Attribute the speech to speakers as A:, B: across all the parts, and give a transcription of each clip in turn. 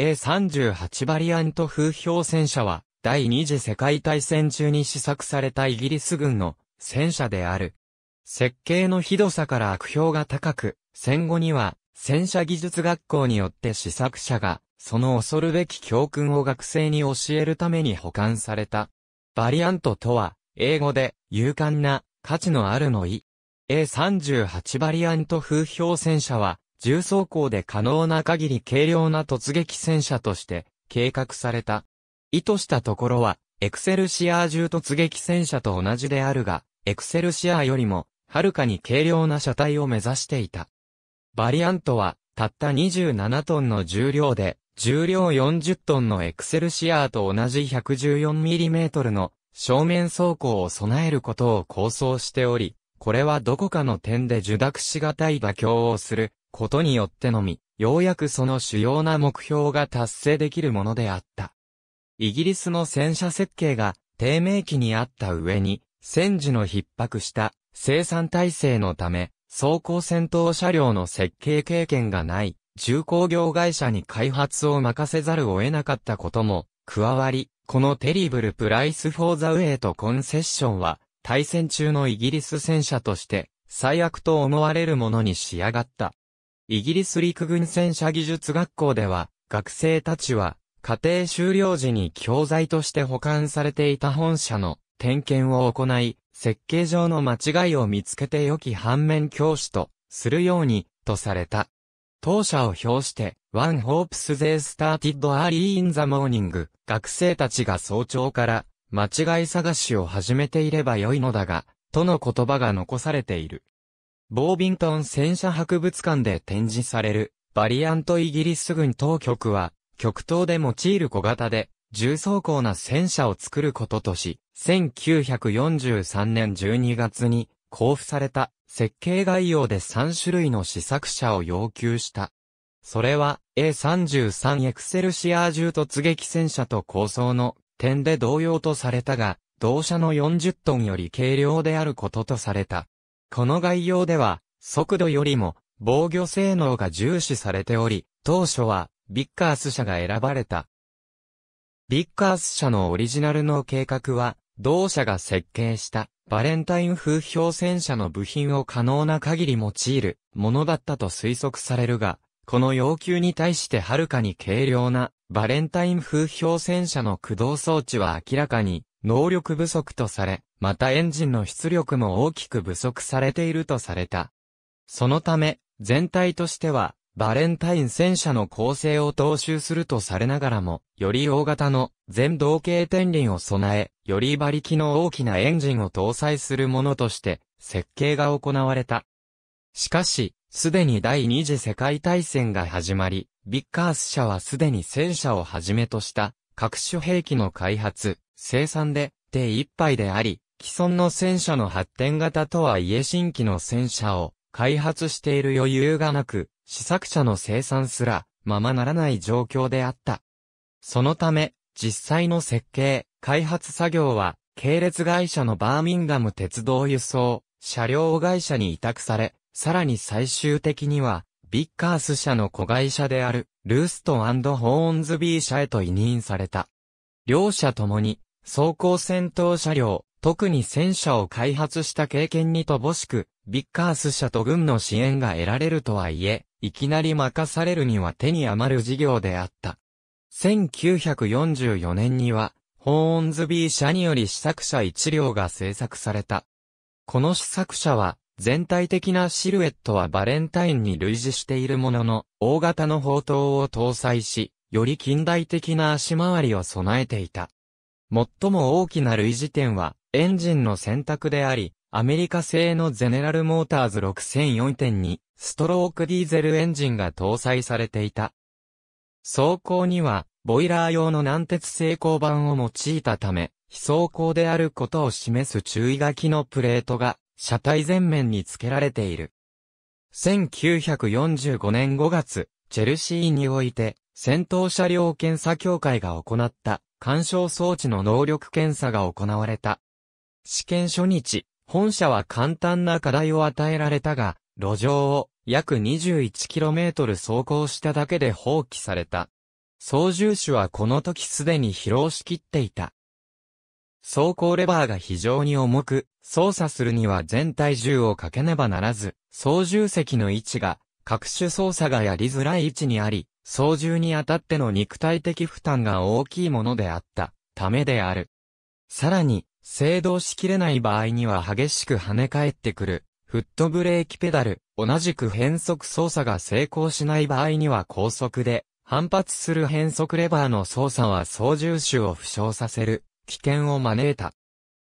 A: A38 バリアント風評戦車は、第二次世界大戦中に試作されたイギリス軍の戦車である。設計のひどさから悪評が高く、戦後には戦車技術学校によって試作車が、その恐るべき教訓を学生に教えるために保管された。バリアントとは、英語で、勇敢な、価値のあるの意。A38 バリアント風評戦車は、重装甲で可能な限り軽量な突撃戦車として計画された。意図したところは、エクセルシアー重突撃戦車と同じであるが、エクセルシアーよりも、はるかに軽量な車体を目指していた。バリアントは、たった27トンの重量で、重量40トンのエクセルシアーと同じ 114mm の正面走行を備えることを構想しており、これはどこかの点で受諾しがたい妥協をすることによってのみ、ようやくその主要な目標が達成できるものであった。イギリスの戦車設計が低迷期にあった上に、戦時の逼迫した生産体制のため、装甲戦闘車両の設計経験がない重工業会社に開発を任せざるを得なかったことも加わり、このテリブルプライスフォーザウェイとコンセッションは、対戦中のイギリス戦車として、最悪と思われるものに仕上がった。イギリス陸軍戦車技術学校では、学生たちは、家庭修了時に教材として保管されていた本社の点検を行い、設計上の間違いを見つけて良き反面教師とするように、とされた。当社を表して、One Hopes They Started Early in the Morning 学生たちが早朝から間違い探しを始めていれば良いのだが、との言葉が残されている。ボービントン戦車博物館で展示される、バリアントイギリス軍当局は、極東で用いる小型で、重装甲な戦車を作ることとし、1943年12月に交付された設計概要で3種類の試作車を要求した。それは A33 エクセルシアー銃突撃戦車と構想の点で同様とされたが、同社の40トンより軽量であることとされた。この概要では、速度よりも防御性能が重視されており、当初はビッカース社が選ばれた。ビッカース社のオリジナルの計画は、同社が設計したバレンタイン風評戦車の部品を可能な限り用いるものだったと推測されるが、この要求に対してはるかに軽量なバレンタイン風評戦車の駆動装置は明らかに能力不足とされ、またエンジンの出力も大きく不足されているとされた。そのため、全体としては、バレンタイン戦車の構成を踏襲するとされながらも、より大型の全同型天輪を備え、より馬力の大きなエンジンを搭載するものとして、設計が行われた。しかし、すでに第二次世界大戦が始まり、ビッカース社はすでに戦車をはじめとした各種兵器の開発、生産で手一杯であり、既存の戦車の発展型とはいえ新規の戦車を開発している余裕がなく、試作車の生産すらままならない状況であった。そのため、実際の設計、開発作業は、系列会社のバーミンガム鉄道輸送、車両会社に委託され、さらに最終的には、ビッカース社の子会社である、ルーストホーンズビー社へと委任された。両社ともに、装甲戦闘車両、特に戦車を開発した経験に乏しく、ビッカース社と軍の支援が得られるとはいえ、いきなり任されるには手に余る事業であった。1944年には、ホーンズビー社により試作車1両が製作された。この試作車は、全体的なシルエットはバレンタインに類似しているものの、大型の砲塔を搭載し、より近代的な足回りを備えていた。最も大きな類似点は、エンジンの選択であり、アメリカ製のゼネラルモーターズ6 0 0 4に、ストロークディーゼルエンジンが搭載されていた。装甲には、ボイラー用の軟鉄成功板を用いたため、非装甲であることを示す注意書きのプレートが車体前面に付けられている。1945年5月、チェルシーにおいて、戦闘車両検査協会が行った、干渉装置の能力検査が行われた。試験初日、本社は簡単な課題を与えられたが、路上を約 21km 走行しただけで放棄された。操縦手はこの時すでに疲労しきっていた。走行レバーが非常に重く、操作するには全体重をかけねばならず、操縦席の位置が、各種操作がやりづらい位置にあり、操縦にあたっての肉体的負担が大きいものであったためである。さらに、制動しきれない場合には激しく跳ね返ってくる、フットブレーキペダル、同じく変速操作が成功しない場合には高速で、反発する変速レバーの操作は操縦手を負傷させる危険を招いた。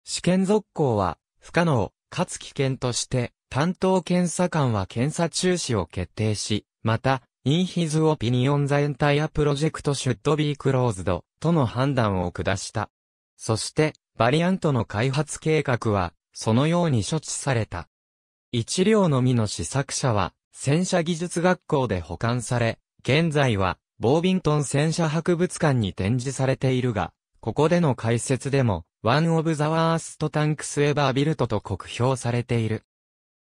A: 試験続行は不可能、かつ危険として、担当検査官は検査中止を決定し、また、in his opinion the entire project should be closed との判断を下した。そして、バリアントの開発計画は、そのように処置された。一両のみの試作車は、戦車技術学校で保管され、現在は、ボービントン戦車博物館に展示されているが、ここでの解説でも、One of the worst tanks ever built と酷評されている。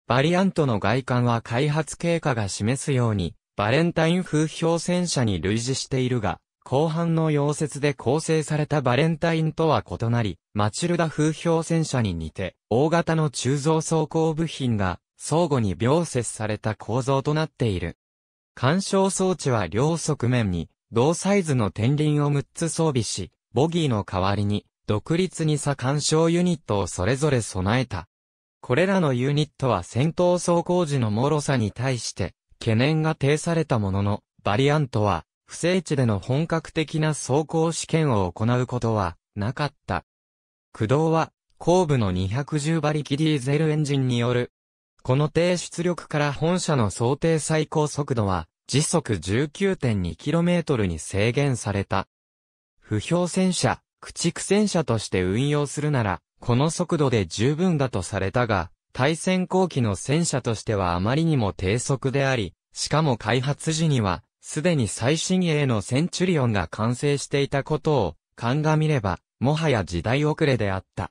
A: バリアントの外観は開発経過が示すように、バレンタイン風評戦車に類似しているが、後半の溶接で構成されたバレンタインとは異なり、マチルダ風評戦車に似て、大型の鋳造装甲部品が相互に描接された構造となっている。干渉装置は両側面に同サイズの天輪を6つ装備し、ボギーの代わりに、独立に差干渉ユニットをそれぞれ備えた。これらのユニットは戦闘走行時の脆さに対して、懸念が呈されたものの、バリアントは、不正地での本格的な走行試験を行うことは、なかった。駆動は、後部の210馬力ディーゼルエンジンによる。この低出力から本社の想定最高速度は、時速 19.2km に制限された。不評戦車、駆逐戦車として運用するなら、この速度で十分だとされたが、対戦後期の戦車としてはあまりにも低速であり、しかも開発時には、すでに最新鋭のセンチュリオンが完成していたことを、鑑みれば、もはや時代遅れであった。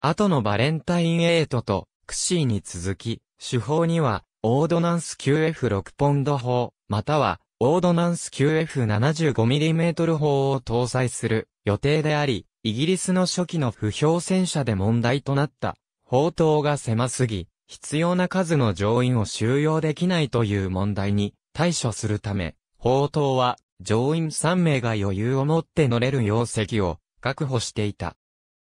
A: 後のバレンタインエイトと、クシーに続き、手法には、オードナンス QF6 ポンド砲、または、オードナンス q f 7 5 m m 砲を搭載する予定であり、イギリスの初期の不評戦車で問題となった、砲塔が狭すぎ、必要な数の乗員を収容できないという問題に対処するため、砲塔は乗員3名が余裕を持って乗れる容積を確保していた。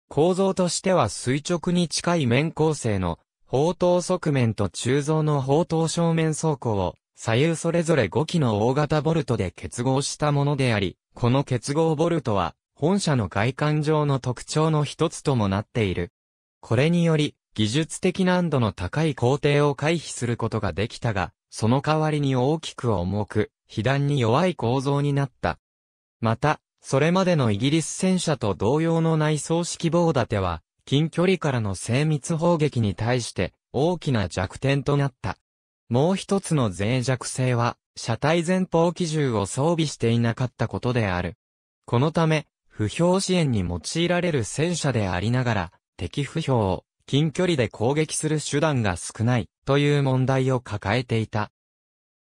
A: 構造としては垂直に近い面構成の砲塔側面と鋳造の砲塔正面走行を左右それぞれ5機の大型ボルトで結合したものであり、この結合ボルトは、本社の外観上の特徴の一つともなっている。これにより、技術的難度の高い工程を回避することができたが、その代わりに大きく重く、被弾に弱い構造になった。また、それまでのイギリス戦車と同様の内装式棒立ては、近距離からの精密砲撃に対して、大きな弱点となった。もう一つの脆弱性は、車体前方機銃を装備していなかったことである。このため、不評支援に用いられる戦車でありながら、敵不評を近距離で攻撃する手段が少ないという問題を抱えていた。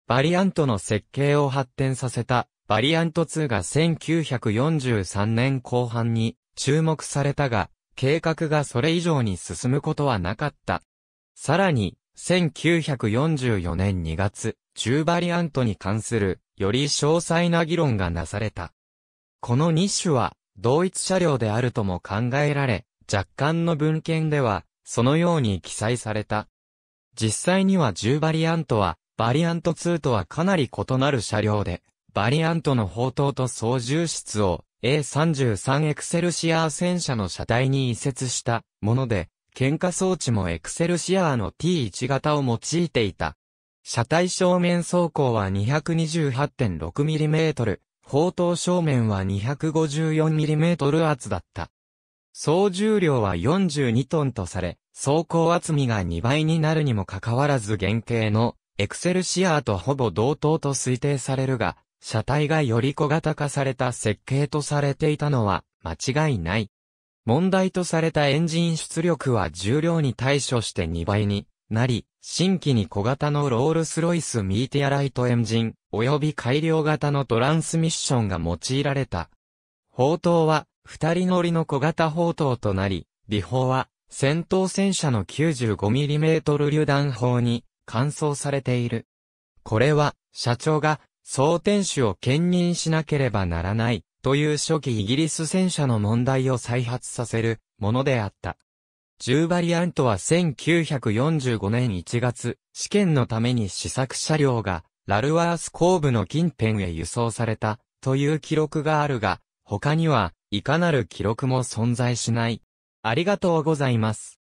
A: バリアントの設計を発展させたバリアント2が1943年後半に注目されたが、計画がそれ以上に進むことはなかった。さらに、1944年2月、10バリアントに関する、より詳細な議論がなされた。この2種は、同一車両であるとも考えられ、若干の文献では、そのように記載された。実際には10バリアントは、バリアント2とはかなり異なる車両で、バリアントの砲塔と操縦室を A33 エクセルシアー戦車の車体に移設したもので、喧嘩装置もエクセルシアーの T1 型を用いていた。車体正面走行は 228.6mm、砲塔正面は 254mm 厚だった。総重量は42トンとされ、走行厚みが2倍になるにもかかわらず原型のエクセルシアーとほぼ同等と推定されるが、車体がより小型化された設計とされていたのは間違いない。問題とされたエンジン出力は重量に対処して2倍になり、新規に小型のロールスロイスミーティアライトエンジン、及び改良型のトランスミッションが用いられた。砲塔は、二人乗りの小型砲塔となり、尾砲は、戦闘戦車の 95mm 榴弾砲に、換装されている。これは、社長が、総天守を兼任しなければならない、という初期イギリス戦車の問題を再発させるものであった。10バリアントは1945年1月、試験のために試作車両が、ラルワース工部の近辺へ輸送された、という記録があるが、他には、いかなる記録も存在しない。ありがとうございます。